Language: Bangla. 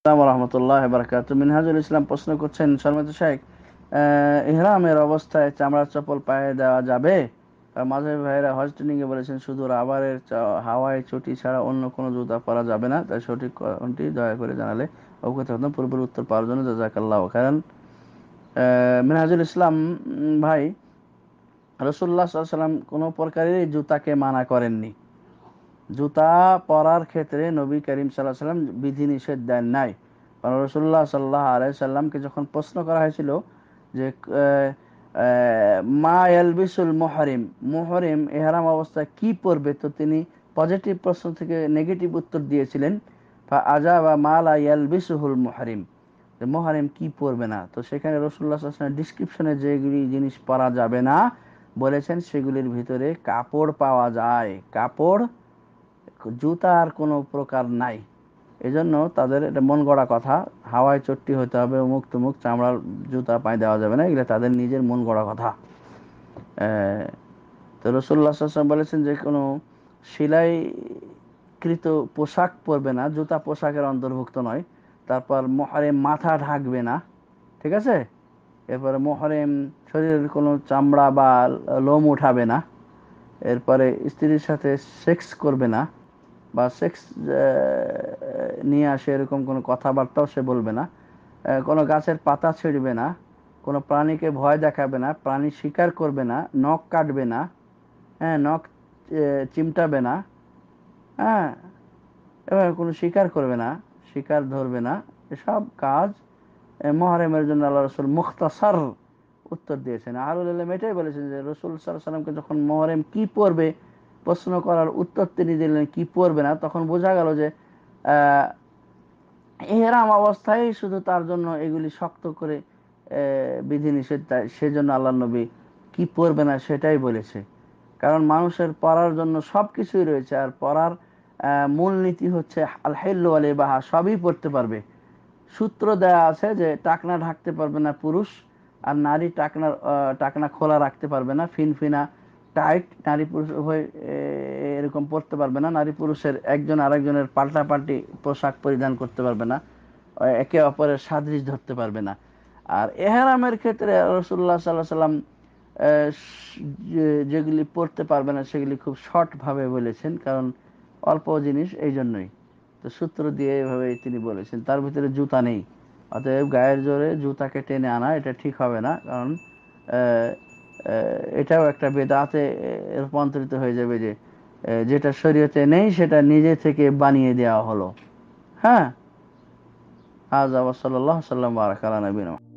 আসসালামু রহমতুল্লাহ মিনহাজুল ইসলাম প্রশ্ন করছেন শর্মিত শেখ ইহরামের অবস্থায় চামড়ার পায়ে দেওয়া যাবে মাঝে হজ ট্রেনিংয়ে বলেছেন শুধু রাবারের হাওয়ায় চটি ছাড়া অন্য কোনো জুতা পরা যাবে না তাই সঠিক কোনটি দয়া করে জানালে অবগত হতাম পূর্বের উত্তর পাওয়ার জন্য জাজাকাল্লাহ কারণ মিনহাজুল ইসলাম ভাই রসুল্লাহ সাল্লাম কোনো প্রকারের জুতাকে মানা করেননি জুতা পরার ক্ষেত্রে নবী করিম সাল্লাহ সাল্লাম বিধিনিষেধ দেন নাই কারণ রসুল্লাহ সাল্লাহ আলাই সাল্লামকে যখন প্রশ্ন করা হয়েছিল যে মা এলবিসুল মোহরিম মোহরিম এহারাম অবস্থায় কি পড়বে তো তিনি পজিটিভ প্রশ্ন থেকে নেগেটিভ উত্তর দিয়েছিলেন আজা বা মালা ইয়ালবিসুহুল মোহরিম মোহরিম কি পরবে না তো সেখানে রসুল্লাহ আসলামের ডিসক্রিপশনে যেগুলি জিনিস পরা যাবে না বলেছেন সেগুলির ভিতরে কাপড় পাওয়া যায় কাপড় জুতার কোনো প্রকার নাই এজন্য তাদের এটা মন গড়া কথা হাওয়ায় চট্টি হতে হবে মুখ তুমুক চামড়ার জুতা পায়ে দেওয়া যাবে না এগুলো তাদের নিজের মন গড়া কথা তো রসুল্লাহ সাল্লাম বলেছেন যে কোনো কৃত পোশাক পরবে না জুতা পোশাকের অন্তর্ভুক্ত নয় তারপর মহারেম মাথা ঢাকবে না ঠিক আছে এরপরে মহরেম শরীরের কোনো চামড়া বা লোম উঠাবে না এরপরে স্ত্রীর সাথে সেক্স করবে না বা সেক্স নিয়ে আসে এরকম কোনো কথাবার্তাও সে বলবে না কোনো গাছের পাতা ছিঁড়বে না কোনো প্রাণীকে ভয় দেখাবে না প্রাণী শিকার করবে না নখ কাটবে না হ্যাঁ নখ চিমটাবে না হ্যাঁ এবার কোনো শিকার করবে না শিকার ধরবে না এসব কাজ মহারেমের জন্য আল্লাহ রসুল মুখতাসার উত্তর দিয়েছেন আর আলম এটাই বলেছেন যে রসুল সাল্লাহ সাল্লামকে যখন মহারেম কি পড়বে প্রশ্ন করার উত্তর তিনি দিলেন কি পড়বে না তখন বোঝা গেল যে এহেরাম অবস্থায় শুধু তার জন্য এগুলি শক্ত করে বিধিনিষেধ সেজন্য আল্লাহ নবী কি পড়বে না সেটাই বলেছে কারণ মানুষের পড়ার জন্য সব কিছুই রয়েছে আর পড়ার মূলনীতি হচ্ছে আল আলী বাহা সবই পড়তে পারবে সূত্র দেয়া আছে যে টাকনা ঢাকতে পারবে না পুরুষ আর নারী টাকনা টাকনা খোলা রাখতে পারবে না ফিনফিনা টাইট নারী পুরুষ উভয় এরকম পরতে পারবে না নারী পুরুষের একজন আরেকজনের পাল্টাপাল্টি পোশাক পরিধান করতে পারবে না একে অপরের সাদৃশ ধরতে পারবে না আর এহারামের ক্ষেত্রে রসুল্লাহ সাল্লাহ সাল্লাম যেগুলি পড়তে পারবে না সেগুলি খুব শর্টভাবে বলেছেন কারণ অল্প জিনিস এই জন্যই তো সূত্র দিয়ে এভাবে তিনি বলেছেন তার ভিতরে জুতা নেই অতএব গায়ের জোরে জুতাকে টেনে আনা এটা ঠিক হবে না কারণ এটাও একটা বেদাতে রূপান্তরিত হয়ে যাবে যে যেটা শরীয়তে নেই সেটা নিজে থেকে বানিয়ে দেওয়া হলো হ্যাঁ আজ আবার সাল্লাম বারাকালা নবীন